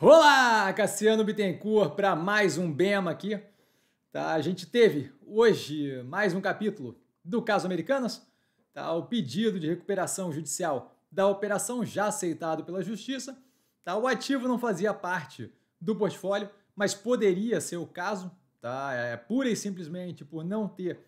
Olá, Cassiano Bittencourt para mais um BEMA aqui. Tá, a gente teve hoje mais um capítulo do caso Americanas, tá, o pedido de recuperação judicial da operação já aceitado pela Justiça. Tá, o ativo não fazia parte do portfólio, mas poderia ser o caso, tá, é, é pura e simplesmente por não ter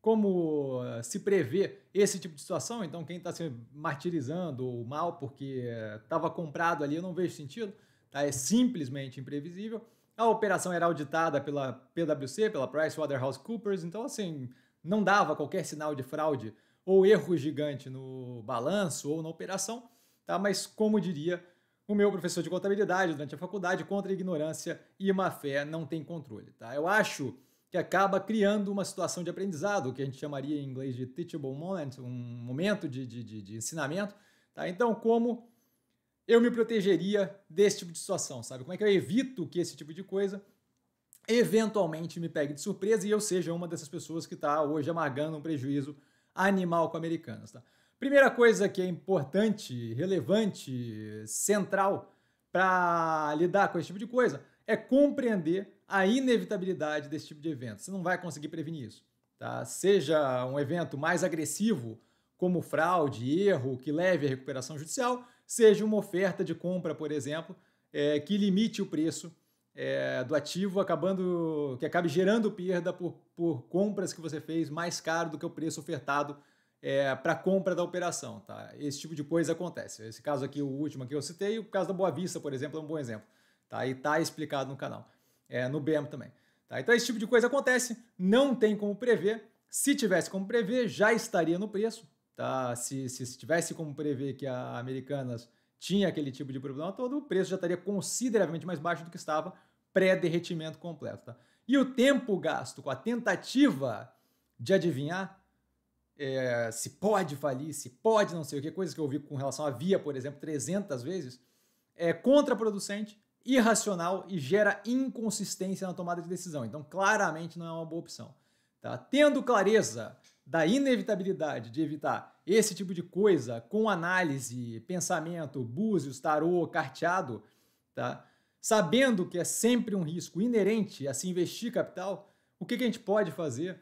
como eh, se prever esse tipo de situação. Então, quem está se martirizando ou mal porque estava eh, comprado ali, eu não vejo sentido tá? é simplesmente imprevisível. A operação era auditada pela PwC, pela PricewaterhouseCoopers, então assim, não dava qualquer sinal de fraude ou erro gigante no balanço ou na operação, tá? Mas como diria o meu professor de contabilidade durante a faculdade, contra a ignorância e má fé não tem controle, tá? Eu acho que acaba criando uma situação de aprendizado, que a gente chamaria em inglês de teachable moment, um momento de, de, de, de ensinamento, tá? Então, como eu me protegeria desse tipo de situação, sabe? Como é que eu evito que esse tipo de coisa eventualmente me pegue de surpresa e eu seja uma dessas pessoas que está hoje amargando um prejuízo animal com americanos, tá? Primeira coisa que é importante, relevante, central para lidar com esse tipo de coisa é compreender a inevitabilidade desse tipo de evento. Você não vai conseguir prevenir isso, tá? Seja um evento mais agressivo, como fraude, erro, que leve à recuperação judicial, seja uma oferta de compra, por exemplo, é, que limite o preço é, do ativo, acabando que acabe gerando perda por, por compras que você fez mais caro do que o preço ofertado é, para compra da operação. Tá? Esse tipo de coisa acontece. Esse caso aqui, o último que eu citei, o caso da Boa Vista, por exemplo, é um bom exemplo. Tá? E está explicado no canal, é, no BM também. Tá? Então esse tipo de coisa acontece, não tem como prever. Se tivesse como prever, já estaria no preço, Tá? Se, se, tivesse como prever que a Americanas tinha aquele tipo de problema todo, o preço já estaria consideravelmente mais baixo do que estava pré-derretimento completo. Tá? E o tempo gasto com a tentativa de adivinhar é, se pode falir, se pode não sei o que, coisas que eu ouvi com relação à Via, por exemplo, 300 vezes, é contraproducente, irracional e gera inconsistência na tomada de decisão. Então, claramente não é uma boa opção. Tá? Tendo clareza da inevitabilidade de evitar esse tipo de coisa com análise, pensamento, búzios, tarô, carteado, tá? sabendo que é sempre um risco inerente a se investir capital, o que, que a gente pode fazer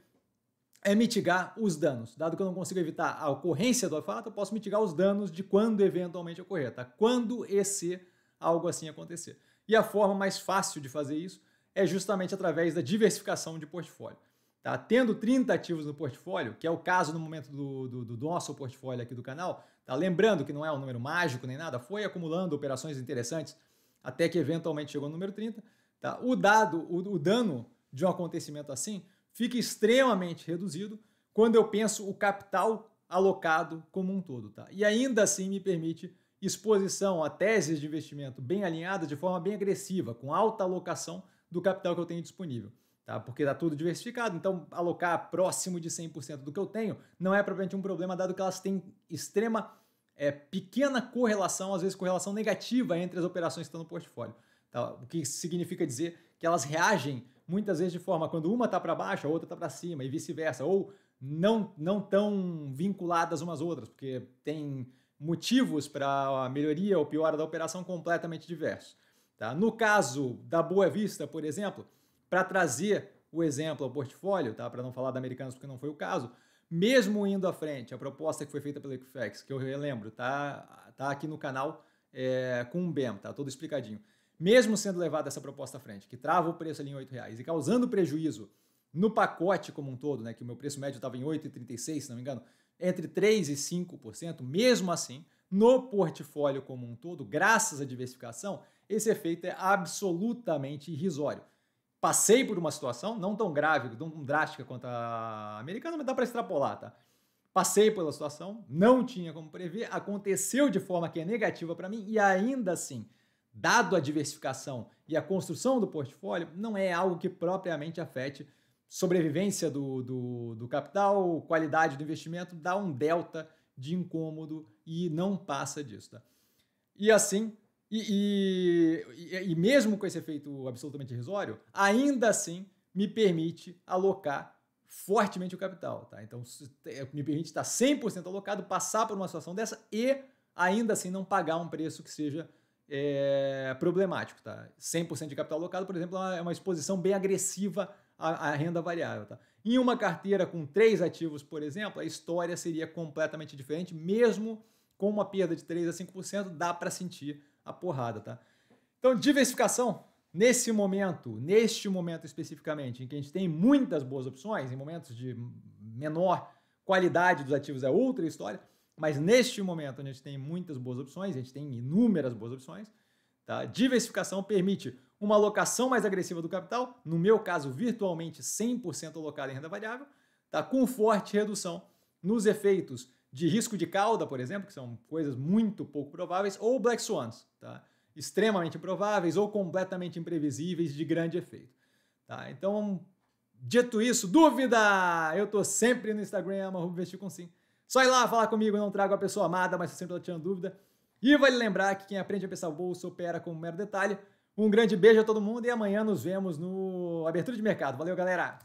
é mitigar os danos. Dado que eu não consigo evitar a ocorrência do fato, eu posso mitigar os danos de quando eventualmente ocorrer, tá? Quando esse algo assim acontecer. E a forma mais fácil de fazer isso é justamente através da diversificação de portfólio. Tá? Tendo 30 ativos no portfólio, que é o caso no momento do, do, do nosso portfólio aqui do canal, tá? lembrando que não é um número mágico nem nada, foi acumulando operações interessantes até que eventualmente chegou no número 30. Tá? O dado, o, o dano de um acontecimento assim fica extremamente reduzido quando eu penso o capital alocado como um todo. Tá? E ainda assim me permite exposição a teses de investimento bem alinhada de forma bem agressiva, com alta alocação do capital que eu tenho disponível tá? Porque está tudo diversificado, então alocar próximo de 100% do que eu tenho não é propriamente um problema, dado que elas têm extrema, é, pequena correlação, às vezes correlação negativa entre as operações que estão no portfólio. Tá? O que significa dizer que elas reagem muitas vezes de forma quando uma está para baixo, a outra está para cima e vice-versa, ou não, não tão vinculadas umas outras, porque tem motivos para a melhoria ou piora da operação completamente diversos. Tá? No caso da Boa Vista, por exemplo, para trazer o exemplo ao portfólio, tá? para não falar da Americanas porque não foi o caso, mesmo indo à frente, a proposta que foi feita pelo Equifax, que eu relembro, tá, tá aqui no canal é, com um BEM, tá todo explicadinho. Mesmo sendo levada essa proposta à frente, que trava o preço ali em R$ reais e causando prejuízo no pacote como um todo, né, que o meu preço médio estava em 8,36, se não me engano, entre 3% e 5%, mesmo assim, no portfólio como um todo, graças à diversificação, esse efeito é absolutamente irrisório passei por uma situação, não tão grave, tão drástica quanto a americana, mas dá para extrapolar, tá? Passei pela situação, não tinha como prever, aconteceu de forma que é negativa para mim e ainda assim, dado a diversificação e a construção do portfólio, não é algo que propriamente afete sobrevivência do, do, do capital, qualidade do investimento, dá um delta de incômodo e não passa disso, tá? E assim, e, e, e, mesmo com esse efeito absolutamente irrisório, ainda assim me permite alocar fortemente o capital. Tá? Então, é, me permite estar 100% alocado, passar por uma situação dessa e ainda assim não pagar um preço que seja é, problemático. Tá? 100% de capital alocado, por exemplo, é, é uma exposição bem agressiva à, à renda variável. Tá? Em uma carteira com três ativos, por exemplo, a história seria completamente diferente, mesmo com uma perda de 3 a 5%, dá para sentir a porrada, tá? Então, diversificação. Nesse momento, neste momento especificamente, em que a gente tem muitas boas opções, em momentos de menor qualidade dos ativos é outra história, mas neste momento onde a gente tem muitas boas opções, a gente tem inúmeras boas opções, tá? diversificação permite uma alocação mais agressiva do capital, no meu caso, virtualmente 100% alocado em renda variável, tá? com forte redução nos efeitos de risco de cauda, por exemplo, que são coisas muito pouco prováveis, ou black swans, tá? extremamente prováveis ou completamente imprevisíveis de grande efeito. Tá? Então, dito isso, dúvida! Eu tô sempre no Instagram, investir com sim. Só ir lá falar comigo, não trago a pessoa amada, mas sempre ela tirando dúvida. E vale lembrar que quem aprende a pensar bolsa opera com um mero detalhe. Um grande beijo a todo mundo e amanhã nos vemos no Abertura de Mercado. Valeu, galera!